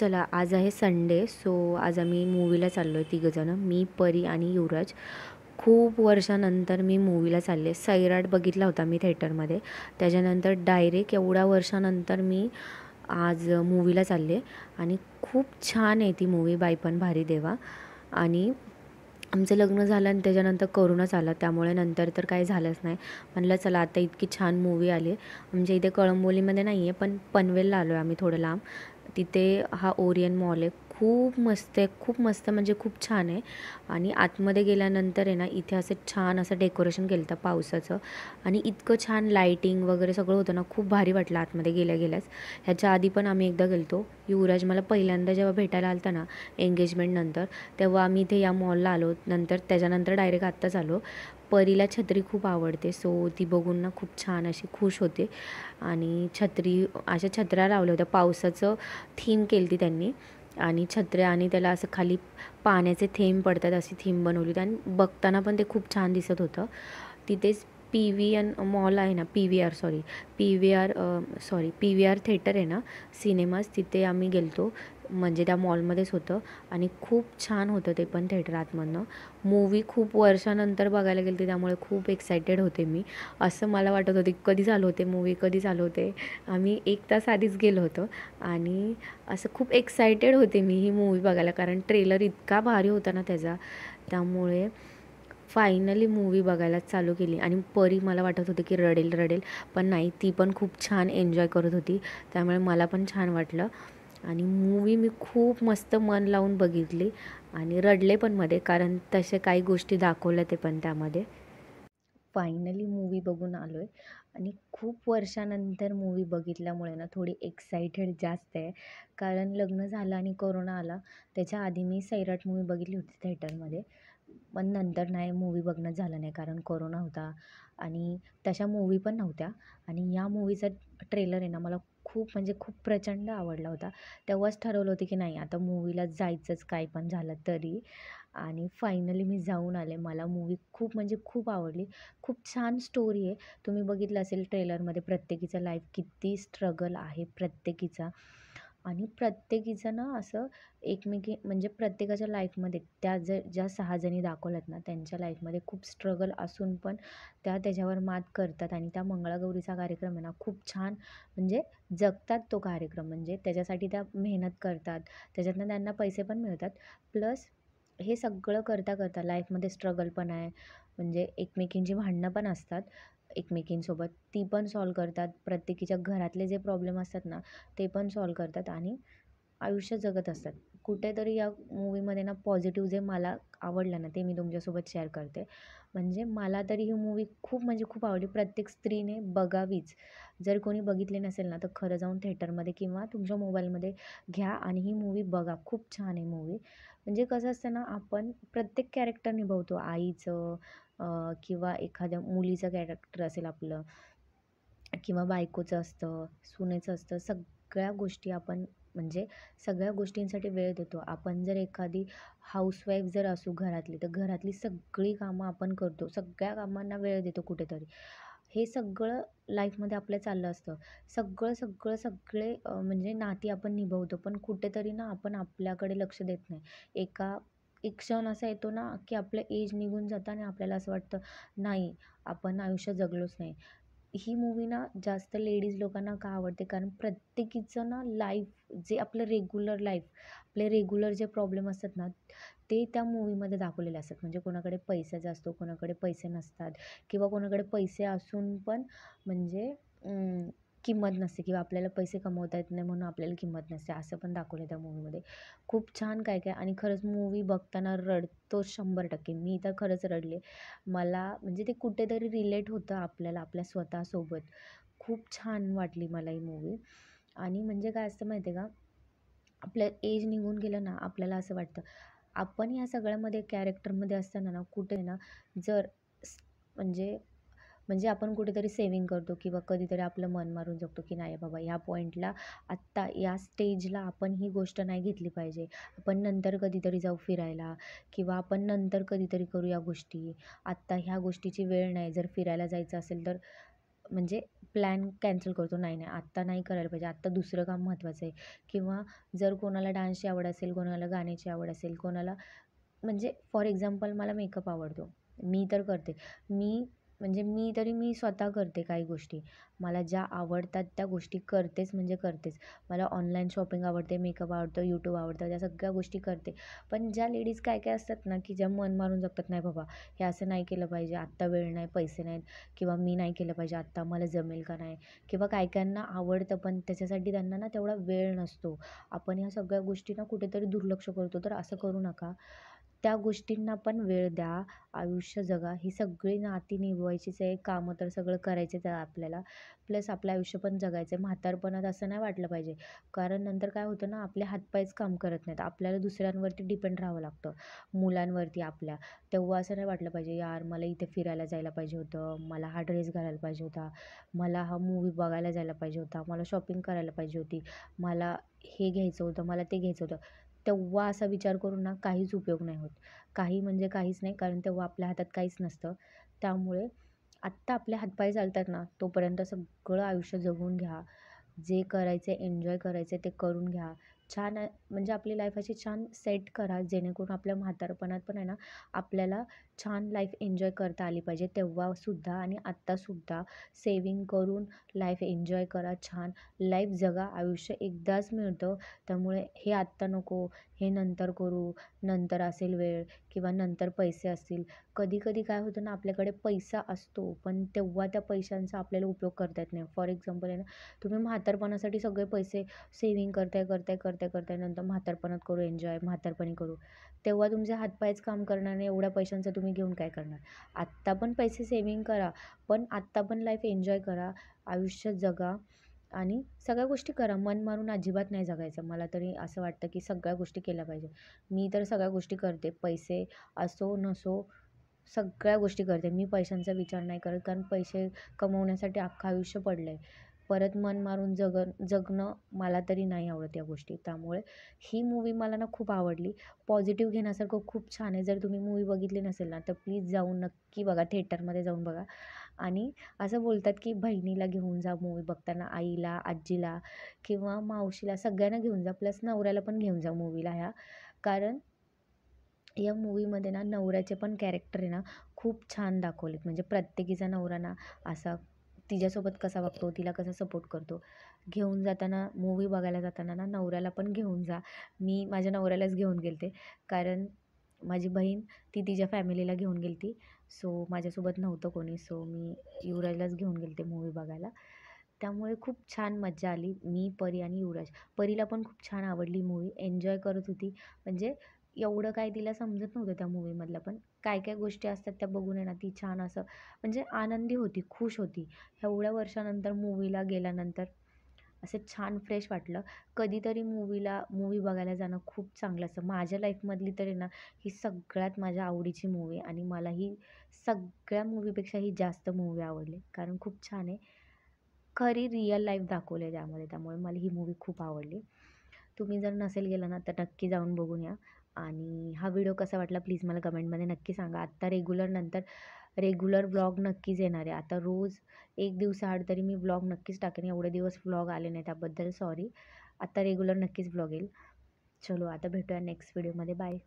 चला आज आहे संडे सो आज आम्ही मूवीला चाललो आहे तिघंजणं मी परी आणि युवराज खूप वर्षानंतर मी मूवीला चालले सैराट बघितला होता मी थिएटरमध्ये त्याच्यानंतर डायरेक्ट एवढ्या वर्षानंतर मी आज मूवीला चालले आणि खूप छान आहे ती मूवी बायपण भारी देवा आणि आमचं लग्न झालं आणि त्याच्यानंतर करोनाच आला त्यामुळे नंतर तर काही झालंच नाही म्हणलं चला आता इतकी छान मूवी आली आमच्या इथे कळंबोलीमध्ये नाही आहे पण पनवेलला आलो आहे आम्ही थोडं लांब तिथे हा ओरियन मॉल आहे खूप मस्त आहे खूप मस्त म्हणजे खूप छान आहे आणि आतमध्ये गेल्यानंतर आहे ना इथे असं छान असं डेकोरेशन केलं होतं पावसाचं आणि इतकं छान लाईटिंग वगैरे सगळं होतं ना खूप भारी वाटलं आतमध्ये गेल्या गेल्यास ह्याच्या आधी पण आम्ही एकदा गेलतो युवराज मला पहिल्यांदा जेव्हा भेटायला आलता ना एंगेजमेंटनंतर तेव्हा आम्ही इथे या मॉलला आलो नंतर त्याच्यानंतर डायरेक्ट आत्ताच आलो परीला छत्री खूप आवडते सो ती बघून ना खूप छान अशी खुश होते आणि छत्री अशा छत्र्या लावल्या होत्या पावसाचं थीम केली ती त्यांनी आणि छत्रे आणि त्याला असं खाली पाण्याचे थेंब पडतात अशी थीम बनवली होती आणि बघताना पण ते खूप छान दिसत होतं तिथेच पी व्ही एन मॉल आहे ना P V R sorry P V R sorry P V R theatre आहे ना सिनेमाज तिथे आम्ही गेलतो म्हणजे त्या मॉलमध्येच होतं आणि खूप छान होतं ते पण थेटर आतमधनं मूवी खूप वर्षानंतर बघायला गेली त्यामुळे खूप एक्सायटेड होते मी असं मला वाटत होते कधी झालं होते मूवी कधी चालू होते आम्ही एक तास आधीच गेलो होतो आणि असं खूप एक्सायटेड होते मी ही मूवी बघायला कारण ट्रेलर इतका भारी होता ना त्याचा त्यामुळे फायनली मूवी बघायला चालू केली आणि परी मला वाटत होतं की रडेल रडेल पण नाही ती पण खूप छान एन्जॉय करत होती त्यामुळे मला पण छान वाटलं आणि मूवी मी खूप मस्त मन लावून बघितली आणि रडले पण मध्ये कारण तसे काही गोष्टी दाखवल्या ते पण त्यामध्ये फायनली मूवी बघून आलो आहे आणि खूप वर्षानंतर मूवी बघितल्यामुळे ना थोडी एक्सायटेड जास्त आहे कारण लग्न झालं आणि कोरोना आला त्याच्या आधी मी सैराट मूवी बघितली होती थिएटरमध्ये पण नंतर नाही मूवी बघणं झालं नाही कारण कोरोना होता आणि तशा मूवी पण नव्हत्या आणि या मूवीचा ट्रेलर आहे ना मला खूप म्हणजे खूप प्रचंड आवडला होता तेव्हाच ठरवलं होतं की नाही आता मूवीला जायचंच काय पण झालं तरी आणि फायनली मी जाऊन आले मला मूवी खूप म्हणजे खूप आवडली खूप छान स्टोरी आहे तुम्ही बघितलं असेल ट्रेलरमध्ये प्रत्येकीचा लाईफ किती स्ट्रगल आहे प्रत्येकीचा आणि प्रत्येकीजणं असं एकमेकी म्हणजे प्रत्येकाच्या लाईफमध्ये त्या ज ज्या सहाजणी दाखवल्यात ना त्यांच्या लाईफमध्ये खूप स्ट्रगल असून पण त्या त्याच्यावर मात करतात आणि त्या मंगळागौरीचा कार्यक्रम आहे ना खूप छान म्हणजे जगतात तो कार्यक्रम म्हणजे त्याच्यासाठी त्या मेहनत करतात त्याच्यातनं त्यांना पैसे पण मिळतात प्लस हे सगळं करता करता लाईफमध्ये स्ट्रगल पण आहे म्हणजे एकमेकींची भांडणं पण असतात एकमेकींसोबत ती पण सॉल्व करतात प्रत्येकीच्या घरातले जे प्रॉब्लेम असतात ना ते पण सॉल्व करतात आणि आयुष्य जगत असतात कुठेतरी या मूवीमध्ये ना पॉझिटिव्ह जे मला आवडलं ना ते मी तुमच्यासोबत शेअर करते म्हणजे मला तरी ही मूवी खूप म्हणजे खूप आवडली प्रत्येक स्त्रीने बघावीच जर कोणी बघितली नसेल ना तर खरं जाऊन थेटरमध्ये किंवा तुमच्या मोबाईलमध्ये घ्या आणि ही मूवी बघा खूप छान आहे मूवी म्हणजे कसं असतं ना आपण प्रत्येक कॅरेक्टर निभावतो आईचं किंवा एखाद्या मुलीचं कॅरेक्टर असेल आपलं किंवा बायकोचं असतं सुनेचं असतं सगळ्या गोष्टी आपण म्हणजे सगळ्या गोष्टींसाठी वेळ देतो आपण जर एखादी हाऊसवाईफ जर असू घरातली तर घरातली सगळी कामं आपण करतो सगळ्या कामांना वेळ देतो कुठेतरी हे सगळं लाईफमध्ये आपल्या चाललं असतं सगळं सगळं सगळे म्हणजे नाती आपण निभवतो पण कुठेतरी ना आपण आपल्याकडे लक्ष देत नाही एका एक क्षण असा येतो ना की आपलं एज निघून जातं आणि आपल्याला असं वाटतं नाही आपण आयुष्य जगलोच नाही ही मूवी ना जास्त लेडीज लोकांना का आवडते कारण प्रत्येकीचं ना लाईफ जे आपलं रेग्युलर लाईफ आपले रेग्युलर जे प्रॉब्लेम असतात ना ते त्या मूवीमध्ये दाखवलेले असतात म्हणजे कोणाकडे पैसा जास्त कोणाकडे पैसे नसतात किंवा कोणाकडे पैसे असून पण म्हणजे किंमत नसते किंवा आपल्याला पैसे कमवता येत नाही म्हणून आपल्याला किंमत नसते असं पण दाखवलं त्या मूवीमध्ये खूप छान काय काय आणि खरंच मूवी बघताना रडतो शंभर टक्के मी तर खरंच रडले मला म्हणजे ते कुठेतरी रिलेट होतं आपल्याला आपल्या स्वतःसोबत खूप छान वाटली मला ही मूवी आणि म्हणजे काय असतं माहिती आहे का आपलं एज निघून गेलं ना आपल्याला असं वाटतं आपण या सगळ्यामध्ये कॅरेक्टरमध्ये असताना ना कुठे ना जर म्हणजे म्हणजे आपण कुठेतरी सेविंग करतो किंवा कधीतरी आपलं मन मारून जगतो की नाही बाबा ह्या पॉईंटला आत्ता या स्टेजला आपण ही गोष्ट नाही घेतली पाहिजे आपण नंतर कधीतरी जाऊ फिरायला किंवा आपण नंतर कधीतरी करू या गोष्टी आत्ता ह्या गोष्टीची वेळ नाही जर फिरायला जायचं असेल तर म्हणजे प्लॅन कॅन्सल करतो नाही नाही आत्ता नाही करायला पाहिजे आत्ता दुसरं काम महत्त्वाचं आहे किंवा जर कोणाला डान्सची आवड असेल कोणाला गाण्याची आवड असेल कोणाला म्हणजे फॉर एक्झाम्पल मला मेकअप आवडतो मी तर करते मी म्हणजे मी तरी मी स्वतः करते काही गोष्टी मला ज्या आवडतात त्या गोष्टी करतेच म्हणजे करतेच मला ऑनलाईन शॉपिंग आवडते मेकअप आवडतो यूट्यूब आवडतं त्या सगळ्या गोष्टी करते पण ज्या लेडीज काय काय असतात ना की ज्या मन मारून जगतात नाही बाबा हे असं नाही केलं पाहिजे आत्ता वेळ नाही पैसे नाहीत किंवा मी नाही केलं पाहिजे आत्ता मला जमेल का नाही किंवा काय काहींना आवडतं पण त्याच्यासाठी त्यांना ना तेवढा वेळ नसतो आपण ह्या सगळ्या गोष्टींना कुठेतरी दुर्लक्ष करतो तर असं करू नका त्या गोष्टींना पण वेळ द्या आयुष्य जगा ही सगळी नाती निभवायचीच आहे कामं तर सगळं करायचेच आहे आपल्याला प्लस आपलं आयुष्य पण जगायचं आहे म्हातारपणात असं नाही वाटलं पाहिजे कारण नंतर काय होतं ना आपले हातपायच काम करत नाहीत आपल्याला दुसऱ्यांवरती डिपेंड राहावं लागतं मुलांवरती आपल्या तेव्हा असं नाही वाटलं पाहिजे यार मला इथे फिरायला जायला पाहिजे होतं मला हा ड्रेस घालायला पाहिजे होता मला हा मूवी बघायला जायला पाहिजे होता मला शॉपिंग करायला पाहिजे होती मला हे घ्यायचं होतं मला ते घ्यायचं होतं तेव्हा असा विचार करून ना काहीच उपयोग नाही होत काही म्हणजे काहीच नाही कारण तेव्हा आपल्या हातात काहीच नसतं त्यामुळे आत्ता आपले हातपाय चालतात ना तोपर्यंत सगळं आयुष्य जगून घ्या जे करायचे एन्जॉय करायचे ते करून घ्या छान म्हणजे आपली लाईफ अशी छान सेट करा जेणेकरून आपल्या म्हातारपणात पण आहे ना आपल्याला छान लाईफ एन्जॉय करता आली पाहिजे तेव्हासुद्धा आणि आत्तासुद्धा सेविंग करून लाईफ एन्जॉय करा छान लाईफ जगा आयुष्य एकदाच मिळतं त्यामुळे हे आत्ता नको हे नंतर करू नंतर असेल वेळ किंवा नंतर पैसे असतील कधी कधी काय होतं ना आपल्याकडे पैसा असतो पण तेव्हा त्या पैशांचा आपल्याला उपयोग करता येत नाही फॉर एक्झाम्पल आहे ना तुम्ही म्हातारपणासाठी सगळे पैसे सेविंग करताय करताय करताय करताय नंतर म्हातारपणात करू एन्जॉय म्हातारपणी करू तेव्हा तुमचे हातपायच काम करणार नाही एवढ्या पैशांचा तुम्ही तुम्ही घेऊन काय करणार आत्ता पण पैसे सेविंग करा पण आत्ता पण लाईफ एन्जॉय करा आयुष्य जगा आणि सगळ्या गोष्टी करा मन मारून अजिबात नाही जगायचं मला तरी असं वाटतं की सगळ्या गोष्टी केल्या पाहिजे मी तर सगळ्या गोष्टी करते पैसे असो नसो सगळ्या गोष्टी करते मी पैशांचा विचार नाही करत कारण पैसे कमवण्यासाठी अख्खं आयुष्य पडलं आहे परत मन मारून जगन जगणं मला तरी नाही आवडत या गोष्टी त्यामुळे ही मूवी मला ना खूप आवडली पॉझिटिव्ह घेण्यासारखं खूप छान आहे जर तुम्ही मूवी बघितली नसेल ना तर प्लीज जाऊन नक्की बघा थिएटरमध्ये जाऊन बघा आणि असं बोलतात की बहिणीला घेऊन जा मूवी बघताना आईला आजीला किंवा मावशीला सगळ्यांना घेऊन जा प्लस नवऱ्याला पण घेऊन जा मूवीला ह्या कारण या मूवीमध्ये ना नवऱ्याचे पण कॅरेक्टर आहे ना खूप छान दाखवलेत म्हणजे प्रत्येकीचा नवरा ना असा तिच्यासोबत कसा वागतो तिला कसा सपोर्ट करतो घेऊन जाताना मूवी बघायला जाताना ना नवऱ्याला पण घेऊन जा मी माझ्या नवऱ्यालाच घेऊन गेलते कारण माझी बहीण ती तिच्या फॅमिलीला घेऊन गेलती सो माझ्यासोबत नव्हतं कोणी सो मी युवराजलाच घेऊन गेलते मूवी बघायला त्यामुळे खूप छान मज्जा आली मी परी आणि युवराज परीला पण खूप छान आवडली मूवी एन्जॉय करत होती म्हणजे एवढं काय तिला समजत नव्हतं त्या मूवीमधलं पण काय काय गोष्टी असतात त्या बघून आहे ना ती छान असं म्हणजे आनंदी होती खुश होती एवढ्या वर्षानंतर मूवीला गेल्यानंतर असं छान फ्रेश वाटलं कधीतरी मूवीला मूवी बघायला जाणं खूप चांगलं असं माझ्या लाईफमधली तरी ना ही सगळ्यात माझ्या आवडीची मूवी आणि मला ही सगळ्या मूवीपेक्षा ही जास्त मूव्ही आवडली कारण खूप छान आहे खरी रिअल लाईफ दाखवली आहे त्यामध्ये त्यामुळे मला ही मूवी खूप आवडली तुम्ही जर नसेल गेला ना तर नक्की जाऊन बघून या आणि हा व्हिडिओ कसा वाटला प्लीज मला कमेंटमध्ये नक्की सांगा आत्ता रेग्युलर नंतर रेग्युलर ब्लॉग नक्कीच येणार आहे आता रोज एक दिवसाआड तरी मी ब्लॉग नक्कीच टाकेन एवढे दिवस ब्लॉग आले नाही त्याबद्दल सॉरी आत्ता रेग्युलर नक्कीच ब्लॉग येईल चलो आता भेटूया नेक्स्ट व्हिडिओमध्ये बाय